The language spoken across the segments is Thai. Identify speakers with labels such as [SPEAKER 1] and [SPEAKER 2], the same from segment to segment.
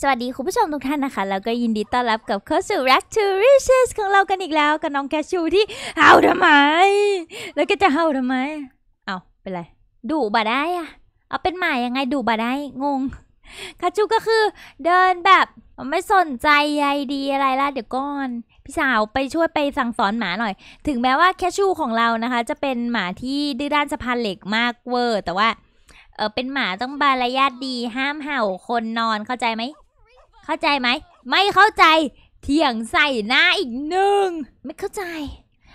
[SPEAKER 1] สวัสดีคุณผู้ชมทุกท่านนะคะ แล้วก็ยินดีต้อนรับกับเข้าสู่ Rack to Riches ของเรากันอีกแล้วกับน้องแคชูที่เฮาทำไม แล้วก็จะเฮาทำไมเอาเป็นไรดุบ่ได้อะเอาเป็นหมายังไงดุบ่ได้งงคาชูก็คือเดินแบบ ไม่สนใจใยดีอะไรละเดี๋ยวก่อน พี่สาวไปช่วยไปสั่งสอนหมาหน่อย ถึงแม้ว่าแคชชูของเรานะคะ จะเป็นหมาที่ดื้อด้านสะพานเหล็กมากเวอร์แต่ว่าเออเป็นหมาต้องบารยาทดีห้ามเห่าคนนอนเข้าใจไหมเข้าใจไหมไม่เข้าใจ เถียงใส่หน้าอีกหนึ่ง ไม่เข้าใจ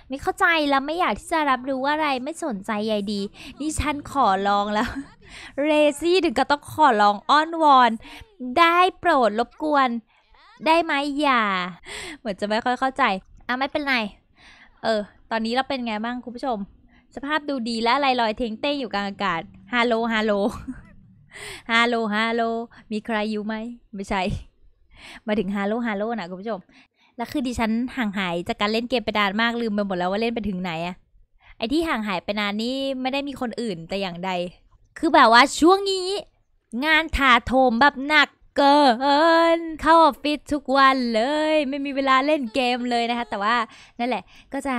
[SPEAKER 1] ไม่เข้าใจแล้วไม่อยากที่จะรับรู้อะไรไม่สนใจใยดี นี่ฉันขอลองแล้วเรซี่ถึงก็ต้องขอลองอ้อนวอนได้โปรดรบกวน ได้ไหมอย่าเหมือนจะไม่ค่อยเข้าใจอ่ะไม่เป็นไร เออ ตอนนี้เราเป็นไงบ้างคุณผู้ชม สภาพดูดีและอยลอยเทงเต้อยู่กลางอากาศฮัลโหลฮัลโหลฮัลโหลฮัลโหลมีใครอยู่ไหมไม่ใช่มาถึงฮาโลฮาโลนะคุณผู้ชมแล้วคือดิฉันห่างหายจากการเล่นเกมไปนานมากลืมไปหมดแล้วว่าเล่นไปถึงไหนอะไอที่ห่างหายไปนานนี่ไม่ได้มีคนอื่นแต่อย่างใด คือแบบว่าช่วงนี้ งานถาโถมแบบหนักเกินเข้าออฟฟิศทุกวันเลย ไม่มีเวลาเล่นเกมเลยนะคะแต่ว่านั่นแหละ ก็จะ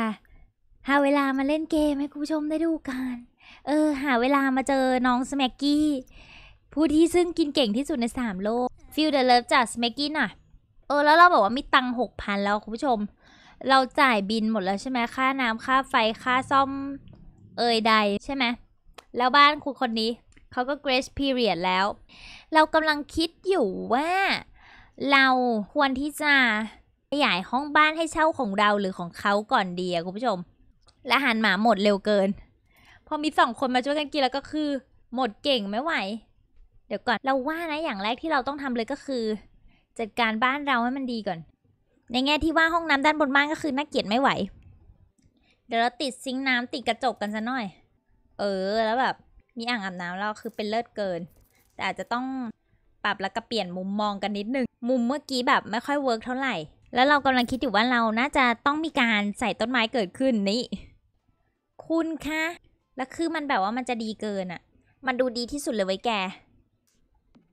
[SPEAKER 1] หาเวลามาเล่นเกมให้คุณผู้ชมได้ดูกัน เออ หาเวลามาเจอน้องสแม็กกี้ผู้ที่ซึ่งกินเก่งที่สุดในสามโลกฟิลเดอะเลิฟจากสเมกกี้น่ะ เออแล้วเราบอกว่ามีตังหกพันแล้ว คุณผู้ชม เราจ่ายบินหมดแล้วใช่ไหมค่าน้ำค่าไฟค่าซ่อม เอยใดใช่ไหมแล้วบ้านคุณคนนี้ เขาก็ grace period แล้ว เรากำลังคิดอยู่ว่า เราควรที่จะขยายห้องบ้านให้เช่าของเราหรือของเขาก่อนดีอะคุณผู้ชมและหันหมาหมดเร็วเกินพอมีสองคนมาช่วยกันกินแล้วก็คือ หมดเก่งไม่ไหวเดี๋ยวก่อน เราว่า นะ อย่างแรกที่เราต้องทำเลยก็คือ จัดการบ้านเราให้มันดีก่อน ในแง่ที่ว่าห้องน้ำด้านบนบ้านก็คือน่าเกลียดไม่ไหว เดี๋ยวเราติดซิงค์น้ำติดกระจกกันซะหน่อย เออแล้วแบบมีอ่างอาบน้ำเราคือเป็นเลิศเกิน แต่อาจจะต้องปรับแล้วก็เปลี่ยนมุมมองกันนิดนึงมุมเมื่อกี้แบบไม่ค่อยเวิร์กเท่าไหร่ แล้วเรากำลังคิดอยู่ว่าเราน่าจะต้องมีการใส่ต้นไม้เกิดขึ้นนี่คุณคะแล้วคือมันแบบว่ามันจะดีเกินอ่ะ มันดูดีที่สุดเลยไว้แก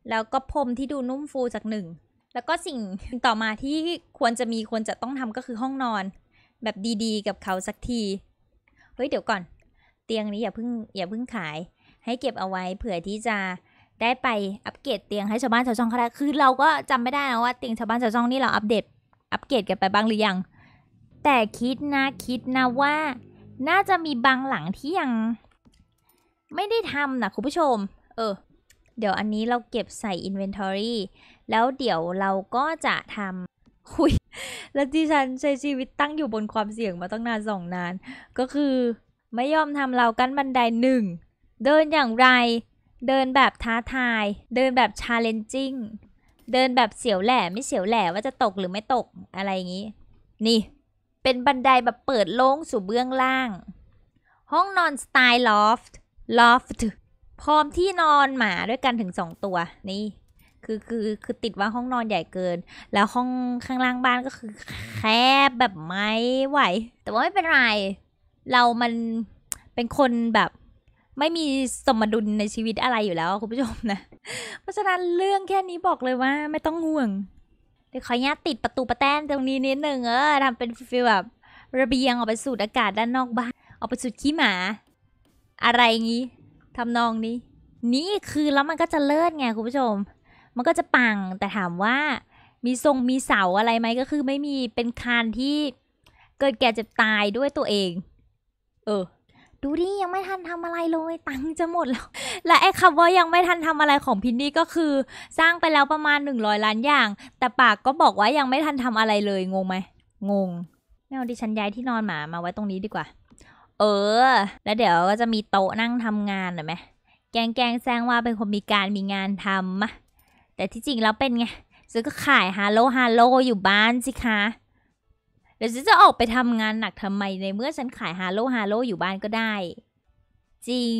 [SPEAKER 1] แล้วก็พรมที่ดูนุ่มฟูจากหนึ่ง แล้วก็สิ่งต่อมาที่ควรจะมีควรจะต้องทำก็คือห้องนอน แบบดีๆ กับเขาสักที เฮ้ยเดี๋ยวก่อน เตียงนี้อย่าเพิ่งอย่าเพิ่งขาย ให้เก็บเอาไว้ เผื่อที่จะได้ไปอัปเกรดเตียงให้ชาวบ้านชาวช่องเขาได้คือเราก็จำไม่ได้นะว่าเตียงชาวบ้านชาวช่องนี่เราอัปเดต อัปเกรดกันไปบ้างหรือยัง แต่คิดนะคิดนะว่า น่าจะมีบางหลังที่ยัง ไม่ได้ทำนะคุณผู้ชม เออเดี๋ยวอันนี้เราเก็บใส่ Inventory แล้วเดี๋ยวเราก็จะทำคุยแล้วที่ฉันใช้ชีวิตตั้งอยู่บนความเสี่ยงมาตั้งนานสองนาน ก็คือ ไม่ยอมทำเรากั้นบันไดหนึ่งเดินอย่างไร เดินแบบท้าทายเดินแบบชาเลนจิ้งเดินแบบเสียวแหล่ไม่เสียวแหล่ว่าจะตกหรือไม่ตกอะไรอย่างนี้ นี่เป็นบันไดแบบเปิดโล่งสู่เบื้องล่าง ห้องนอนสไตล์ลอฟต์ลอฟต์พร้อมที่นอนหมาด้วยกันถึงสองตัว นี่ คือคือคือติดว่าห้องนอนใหญ่เกิน แล้วห้องข้างล่างบ้านก็คือ แคบแบบไม่ไหว แต่ว่าไม่เป็นไร เรามันเป็นคนแบบ ไม่มีสมดุลในชีวิตอะไรอยู่แล้วคุณผู้ชมนะเพราะฉะนั้นเรื่องแค่นี้บอกเลยว่า ไม่ต้องห่วงเดี๋ยวขอยญาตติดประตูประแต้นตรงนี้นิดหนึ่งเออทำเป็นฟิลแบบระเบียงออกไปสูดอากาศด้านนอกบ้านออกไปสูดขี้หมา อะไรงี้ทำนองนี้ นี่คือแล้วมันก็จะเลิศไงคุณผู้ชม มันก็จะปัง แต่ถามว่ามีทรงมีเสาอะไรไหมก็คือ ไม่มี เป็นคานที่เกิดแก่เจ็บตายด้วยตัวเอง เออ ดูดิยังไม่ทันทำอะไรเลย ตังจะหมดแล้ว และไอ้คำว่ายังไม่ทันทำอะไรของพินนี่ก็คือ สร้างไปแล้วประมาณ100ล้านอย่าง แต่ปากก็บอกว่ายังไม่ทันทำอะไรเลยงงไหมงงไม่เอาดิฉันย้ายที่นอนหมามาไว้ตรงนี้ดีกว่าเออ แล้วเดี๋ยวก็จะมีโต๊ะนั่งทำงานหรอไหมแกงแกงแซงว่าเป็นคนมีการมีงานทำมะแต่ที่จริงแล้วเป็นไงซื้อก็ขายฮาโลฮาโลอยู่บ้านสิคะเดี๋ยวฉันจะออกไปทำงานหนักทำไมในเมื่อฉันขายฮาโลฮาโลอยู่บ้านก็ได้ จริง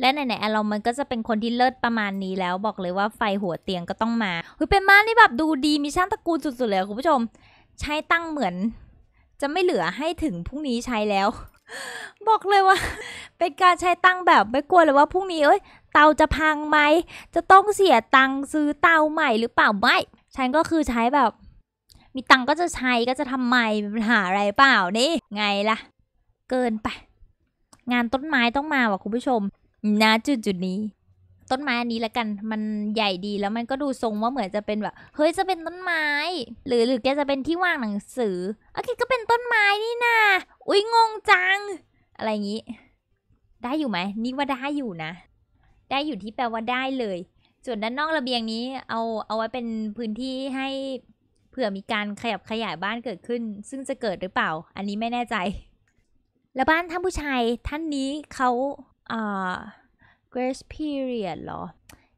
[SPEAKER 1] และไหนๆเรามันก็จะเป็นคนที่เลิศประมาณนี้แล้ว บอกเลยว่าไฟหัวเตียงก็ต้องมาเฮ้ยเป็นม้านที่แบบดูดีมีช่างตระกูลสุดๆเลยคุณผู้ชม ใช้ตั้งเหมือน จะไม่เหลือให้ถึงพรุ่งนี้ใช้แล้วบอกเลยว่า เป็นการใช้ตังแบบไม่กลัวเลยว่าพรุ่งนี้เอ้ยเตาจะพังไหม จะต้องเสียตังซื้อเตาใหม่หรือเปล่าไม่ ฉันก็คือใช้แบบ มีตังก็จะใช้ก็จะทำไม่มีปัญหาอะไรเปล่านี่ไงล่ะ เกินไป งานต้นไม้ต้องมาว่ะคุณผู้ชม นะจุดจุดนี้ต้นไม้ อันนี้ละกัน มันใหญ่ดีแล้วมันก็ดูทรงว่าเหมือนจะเป็นแบบ เฮ้ย จะเป็นต้นไม้ หรือหรือแกจะเป็นที่วางหนังสือ โอเค ก็เป็นต้นไม้นี่นาอุ้ยงงจัง อะไรอย่างนี้ ได้อยู่ไหมนี่ว่าได้อยู่นะ ได้อยู่ที่แปลว่าได้เลย ส่วนด้านนอกระเบียงนี้ เอาเอาไว้เป็นพื้นที่ให้เผื่อมีการขยับขยายบ้านเกิดขึ้น ซึ่งจะเกิดหรือเปล่า อันนี้ไม่แน่ใจ แล้วบ้านท่านผู้ชายท่านนี้เขา อ่า grace period หรอ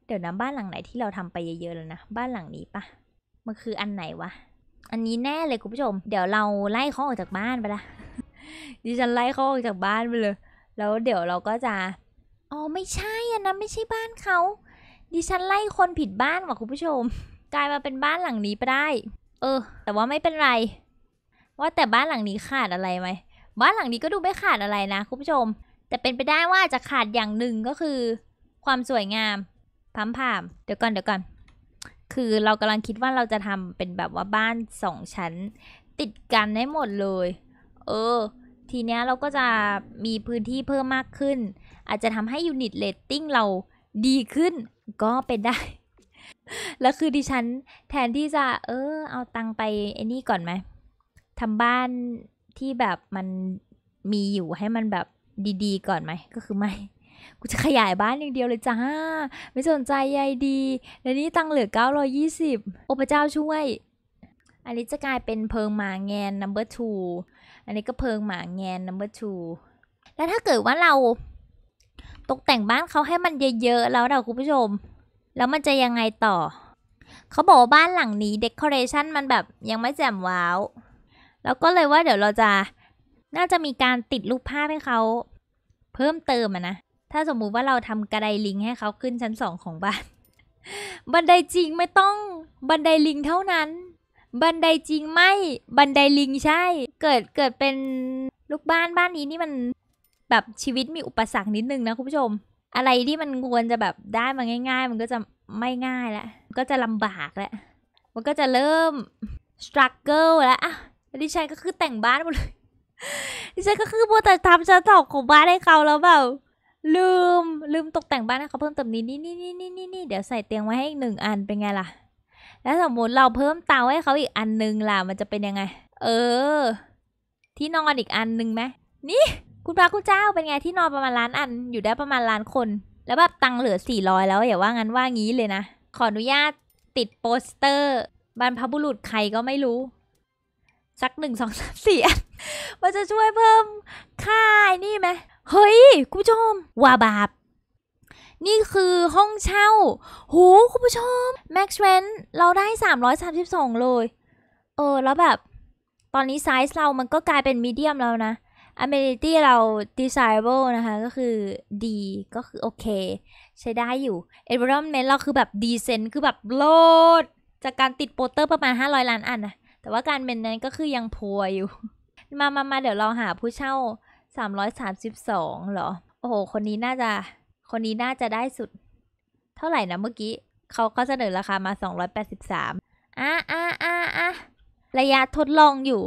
[SPEAKER 1] เดี๋ยวนะบ้านหลังไหนที่เราทำไปเยอะๆแล้วนะ บ้านหลังนี้ปะมันคืออันไหนวะ อันนี้แน่เลยคุณผู้ชม เดี๋ยวเราไล่เขาออกจากบ้านไปละ ดิฉันไล่เขาออกจากบ้านไปเลย แล้วเดี๋ยวเราก็จะ อ๋อไม่ใช่อันนั้นไม่ใช่บ้านเขาดิฉันไล่คนผิดบ้านว่ะคุณผู้ชม กลายมาเป็นบ้านหลังนี้ไปได้ เออ แต่ว่าไม่เป็นไร ว่าแต่บ้านหลังนี้ขาดอะไรไหม บ้านหลังนี้ก็ดูไม่ขาดอะไรนะ คุณผู้ชมแต่เป็นไปได้ว่าจะขาดอย่างหนึ่งก็คือ ความสวยงามพัมผามเดี๋ยวก่อนเดี๋ยวก่อนคือเรากำลังคิดว่าเราจะทำเป็นแบบว่าบ้านสองชั้น ติดกันได้หมดเลย เออ ทีเนี้ยเราก็จะมีพื้นที่เพิ่มมากขึ้น อาจจะทำให้ยูนิตเลตติ้งเราดีขึ้น ก็เป็นได้ แล้วคือดิฉันแทนที่จะ เออ เอาตังไปไอ้นี่ก่อนไหมทำบ้านที่แบบมันมีอยู่ให้มันแบบดีๆ ก่อนไหม ก็คือไม่ กูจะขยายบ้านอย่างเดียวเลยจ้า ไม่สนใจใยดี และนี่ตังเหลือ 920โอปเจ้าช่วย อันนี้จะกลายเป็นเพิงหมาแงน number two อันนี้ก็เพิงหมาแงน number two แล้วถ้าเกิดว่าเรา ตกแต่งบ้านเขาให้มันเยอะๆแล้วเราคุณผู้ชม แล้วมันจะยังไงต่อ เขาบอกบ้านหลังนี้เดคอเรชันมันแบบยังไม่แจ่มว้าว แล้วก็เลยว่าเดี๋ยวเราจะน่าจะมีการติดรูปภาพให้เขาเพิ่มเติมอะนะ ถ้าสมมุติว่าเราทำกระไดลิงให้เขาขึ้นชั้นสองของบ้าน บันไดจริงไม่ต้อง บันไดลิงเท่านั้น บันไดจริงไม่ บันไดลิงใช่ เกิดเกิดเป็นลูกบ้านบ้านนี้นี่มันแบบชีวิตมีอุปสรรคนิดนึงนะคุณผู้ชม อะไรที่มันควรจะแบบได้มาง่าย ๆ มันก็จะไม่ง่ายแล้วก็จะลำบากแล้วมันก็จะเริ่ม struggle แล้วอ่ะดิฉันก็คือแต่งบ้านหมดเลยดิฉันก็คือมัวแต่ทำชั้นสองของบ้านให้เขาแล้วแบบลืม ลืมตกแต่งบ้านให้เขาเพิ่มเติมนี้นี่นี่นี่นี่นี่นี่ เดี๋ยวใส่เตียงไว้ให้อีกหนึ่งอันเป็นไงล่ะ แล้วสมมติเราเพิ่มเตาให้เขาอีกอันหนึ่งล่ะ มันจะเป็นยังไง เออ ที่นอนอีกอันหนึ่งไหมนี่ คุณพระคุณเจ้าเป็นไงที่นอนประมาณล้านอัน อยู่ได้ประมาณล้านคน แล้วแบบตังเหลือสี่ร้อยแล้วอย่าว่างั้นว่างี้เลยนะ ขออนุญาตติดโปสเตอร์บรรพบุรุษใครก็ไม่รู้สักหนึ่งสองสามสี่อันมันจะช่วยเพิ่มค่ายนี่ไหมเฮ้ย คุณผู้ชม ว่าบาปนี่คือห้องเช่า หู คุณผู้ชมแม็กซ์เวนเราได้สสสาามมร้อยิบสองเลย เออ แล้วแบบ ตอนนี้ไซส์เรามันก็กลายเป็นมีเดียมแล้วนะอเม e ิตี้เรา desirable นะคะก็คือดีก็คือโอเค ใช้ได้อยู่ Environment เราคือแบบ decent คือแบบโลด จากการติดโปสเตอร์ประมาณ 500 ล้านอันนะแต่ว่าการเมนนั้นก็คือยังพัวอยู่ มามามาเดี๋ยวเราหาผู้เช่า3องเหรอ โอ้โห คนนี้น่าจะ คนนี้น่าจะได้สุด เท่าไหร่นะเมื่อกี้ เขาก็เสนอราคามา283อ่ะอ่ะอ่ะอ่ะระยะทดลองอยู่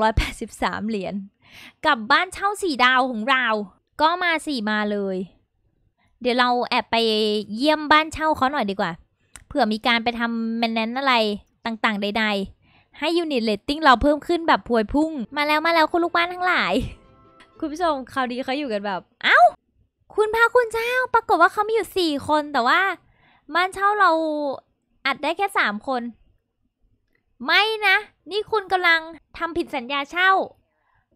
[SPEAKER 1] 283เหรียญ กับบ้านเช่าสี่ดาวของเรา ก็มาสี่มาเลย เดี๋ยวเราแอบไปเยี่ยมบ้านเช่าเขาหน่อยดีกว่า เผื่อมีการไปทำแมนแนนอะไรต่างๆใดๆให้ยูนิตเลตติ้งเราเพิ่มขึ้นแบบ พวยพุ่ง มาแล้วมาแล้วคุณลูกบ้านทั้งหลาย คุณผู้ชม คราวนี้เขาอยู่กันแบบ เอา้า คุณพระคุณเจ้า ปรากฏว่าเขามีอยู่สี่คนแต่ว่าบ้านเช่าเราอัดได้แค่สามคน ไม่นะ นี่คุณกำลังทำผิดสัญญาเช่า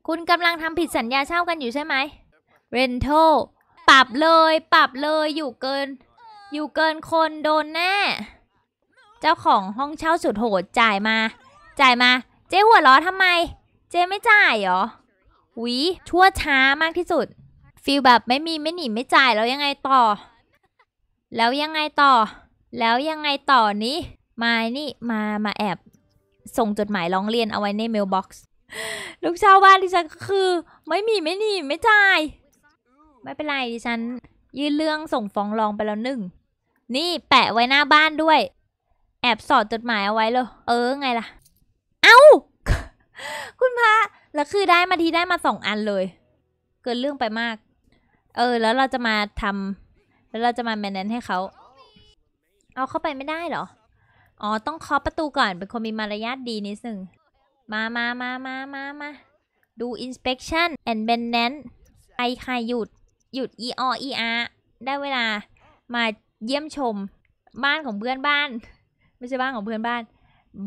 [SPEAKER 1] คุณกำลังทำผิดสัญญาเช่ากันอยู่ใช่ไหมเรนทัลปรับเลย ปรับเลย อยู่เกิน อยู่เกินคนโดนแน่เจ้าของห้องเช่าสุดโหดจ่ายมาจ่ายมาเจ๊หัวล้อทำไม เจ๊ไม่จ่ายเหรอวิชั่วช้ามากที่สุดฟีลแบบ ไม่มีไม่หนีไม่จ่ายแล้วยังไงต่อ แล้วยังไงต่อ แล้วยังไงต่อนี้มานี่มามาแอบ ส่งจดหมายร้องเรียนเอาไว้ในเมลบ็อกซ์ลูกชาวบ้านดิฉันก็คือ ไม่มีไม่หนีไม่จ่าย ไม่เป็นไรดิฉัน ยื่นเรื่องส่งฟ้องร้องไปแล้วหนึ่งนี่แปะไว้หน้าบ้านด้วย แอบสอดจดหมายเอาไว้เลยเออไงล่ะเอา้าคุณพระแล้วคือได้มาที ได้มาสองอันเลย เกินเรื่องไปมาก เออ แล้วเราจะมาทำแล้วเราจะมาแมนเนนให้เขา เอาเข้าไปไม่ได้เหรอ อ๋อ ต้องเคาะประตูก่อน เป็นคนมีมารยาทดีนิดนึงมามามามามามา ดูอินสเปคชั่นแอนด์แมนน a n ไอคายหยุด หยุด e o e าได้เวลา มาเยี่ยมชม บ้านของเพื่อนบ้าน ไม่ใช่บ้านของเพื่อนบ้าน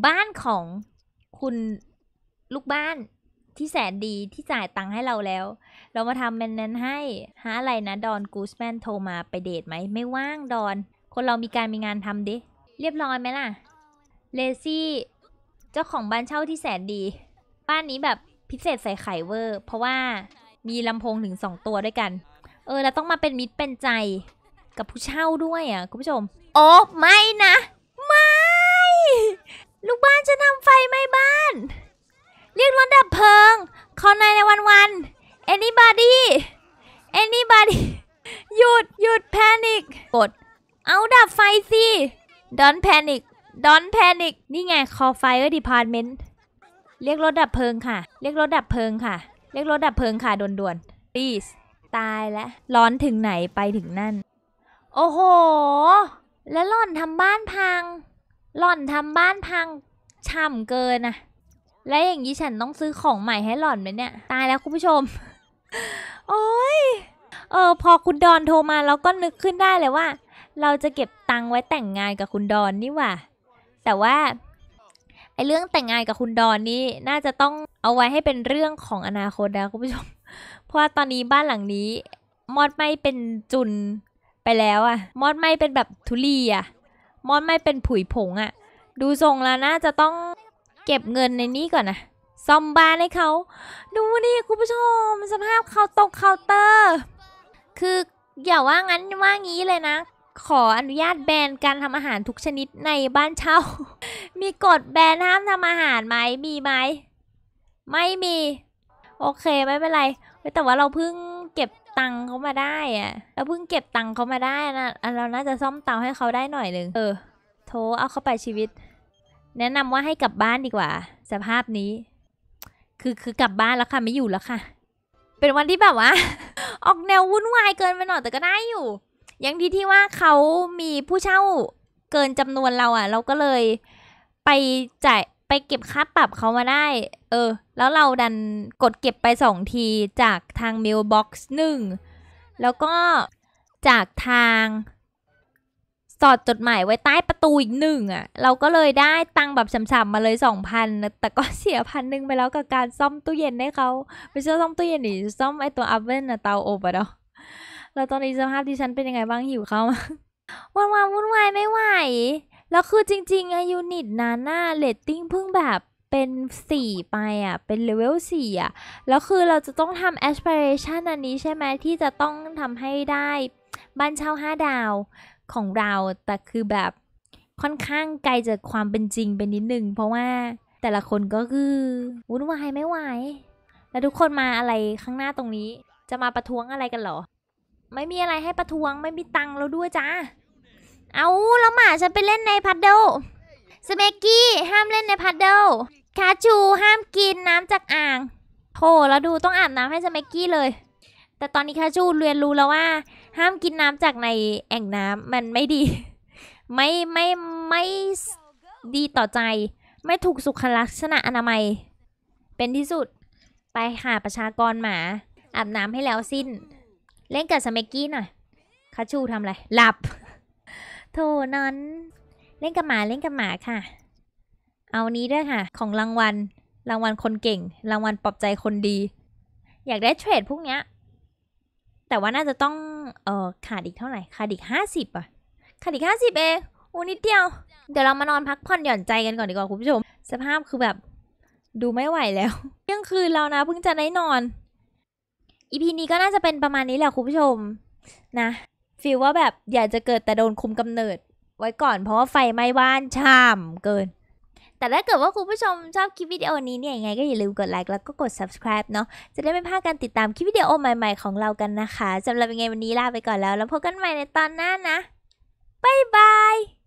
[SPEAKER 1] บ้านของคุณลูกบ้านที่แสนดีที่จ่ายตังค์ให้เราแล้ว เรามาทำแมนนั้นให้หาอะไรนะดอนกูสแมนโทรมาไปเดทไหมไม่ว่างดอน คนเรามีการมีงานทำดิ เรียบร้อยไหมล่ะ เลซี่ เจ้าของบ้านเช่าที่แสนดี บ้านนี้แบบพิเศษใส่ไข่เวอร์ เพราะว่ามีลำโพงถึงสองตัวด้วยกัน เออ แล้วต้องมาเป็นมิตรเป็นใจ กับผู้เช่าด้วยอ่ะ คุณผู้ชมโอ้ไม่นะลูกบ้านจะทำไฟไหม้บ้าน เรียกรถดับเพลิง คอนายในวันวัน anybody anybody หยุดหยุด แพนิกกด เอาดับไฟสิ d o n แ panic d o n พ panic นี่ไง call fire department เรียกรถดับเพลิงค่ะ เรียกรถดับเพลิงค่ะ เรียกรถดับเพลิงค่ะด่วนๆ please ตายแล้วร้อนถึงไหนไปถึงนั่น โอ้โห แล้วหล่อนทำบ้านพังหล่อนทำบ้านพังช่ำเกินนะและอย่างนี้ฉันต้องซื้อของใหม่ให้หล่อนไหมเนี่ย ตายแล้วคุณผู้ชม โอ้ยเออพอคุณดอนโทรมาเราก็นึกขึ้นได้เลยว่า เราจะเก็บตังค์ไว้แต่งงานกับคุณดอนนี่หว่า แต่ว่า ไอเรื่องแต่งงานกับคุณดอนนี่น่าจะต้องเอาไว้ให้เป็นเรื่องของอนาคตนะคุณผู้ชม เพราะว่าตอนนี้บ้านหลังนี้ มอดไม่เป็นจุนไปแล้วอะมอดไม่เป็นแบบทุลีอะมอนไม่เป็นผุยผงอะ่ะ ดูทรงแล้ว น่าจะต้องเก็บเงินในนี้ก่อนนะซ่อมบ้านให้เขา ดูนี่คุณผู้ชม สภาพเขาตกเคาน์เตอร์ คืออย่าว่างั้นว่างี้เลยนะ ขออนุญาตแบนการทำอาหารทุกชนิดในบ้านเช่า มีกฎแบนห้ามทำอาหารไหมมีไหม ไม่มี โอเคไม่เป็นไร แต่ว่าเราเพิ่งตังค์เขามาได้อะเราเพิ่งเก็บตังค์เขามาได้นะเราน่าจะซ่อมเตาให้เขาได้หน่อยหนึ่ง เออโทเอาเข้าไปชีวิต แนะนำว่าให้กลับบ้านดีกว่า สภาพนี้ คือคือกลับบ้านแล้วค่ะ ไม่อยู่แล้วค่ะ เป็นวันที่แบบว่า ออกแนววุ่นวายเกินไปหน่อยแต่ก็ได้อยู่ยังดีที่ว่าเขามีผู้เช่าเกินจำนวนเราอ่ะ เราก็เลยไปจ่ายไปเก็บค่าปรับเขามาได้ เออ แล้วเราดันกดเก็บไปสองทีจากทางเมลบ็อกซ์หนึ่งแล้วก็จากทาง สอดจดหมายไว้ใต้ประตูอีกหนึ่งอะ่ะ เราก็เลยได้ตังแบบฉ่ำๆ มาเลยสองพันแต่ก็เสียพันหนึ่งไปแล้วกับการซ่อมตู้เย็นให้เขา ไม่ใช่ซ่อมตู้เย็นหรือซ่อมไอตัวอัพเวนอะเตาอบอะเนาะแล้วตอนนี้สภาพที่ฉันเป็นยังไงบ้างหิวเขาว่นวายวุ่นวาย ไม่ไหวแล้วคือจริงๆไงยูนิตนาน่าเลตติ้งเพิ่งแบบเป็น 4 ไปอ่ะ เป็นเลเวล4อ่ะ แล้วคือเราจะต้องทำแอสเ r เรชันอันนี้ใช่ไหมที่จะต้องทำให้ได้บ้านเช่า 5 ดาวของเรา แต่คือแบบค่อนข้างไกลจากความเป็นจริงไปนิดนึงเพราะว่าแต่ละคนก็คือวุ่นวายไม่ไหวแล้วทุกคนมาอะไรข้างหน้าตรงนี้จะมาประท้วงอะไรกันหรอ ไม่มีอะไรให้ประท้วง ไม่มีตังค์เราด้วยจ้าเอาแล้วหมาฉันไปเล่นในพัดเดิลสเมกกี้ห้ามเล่นในพัดเดิลคาชู ห้ามกินน้ำจากอ่างโธ่แล้วดูต้องอาบน้ำให้สเมกกี้เลย แต่ตอนนี้คาชูเรียนรู้แล้วว่า ห้ามกินน้ำจากในแอ่งน้ำมันไม่ดี ไม่ไม่ไม่ดีต่อใจ ไม่ถูกสุขลักษณะอนามัย เป็นที่สุด ไปหาประชากรหมา อาบน้ำให้แล้วสิ้น เล่นกับสเมกกี้หน่อย คาชูทำอะไรหลับโถนอนเล่นกับหมาเล่นกับหมาค่ะ เอานี้ด้วยค่ะ ของรางวัล รางวัลคนเก่ง รางวัลปลอบใจคนดี อยากได้เทรดพวกเนี้ยแต่ว่าน่าจะต้องเออขาดอีกเท่าไหร่ขาดอีกห้าสิบอ่ะขาดอีกห้าสิบเองโอ้นิดเดียว เดี๋ยวเรามานอนพักผ่อนหย่อนใจกันก่อนดีกว่าคุณผู้ชม สภาพคือแบบ ดูไม่ไหวแล้วเที่ยงคืนเรานะเพิ่งจะได้นอน อีพีนี้ก็น่าจะเป็นประมาณนี้แหละคุณผู้ชม นะฟีลว่าแบบอยากจะเกิดแต่โดนคุมกำเนิดไว้ก่อนเพราะว่าไฟไหม้บ้านช่ำเกิน แต่ถ้าเกิดว่าคุณผู้ชมชอบคลิปวิดีโอนี้เนี่ยยังไงก็อย่าลืมกดไลค์แล้วก็กด subscribe เนาะจะได้ไม่พลาดการติดตามคลิปวิดีโอใหม่ๆของเรากันนะคะสำหรับยังไงวันนี้ลาไปก่อนแล้วแล้วพบกันใหม่ในตอนหน้านะ บ๊ายบาย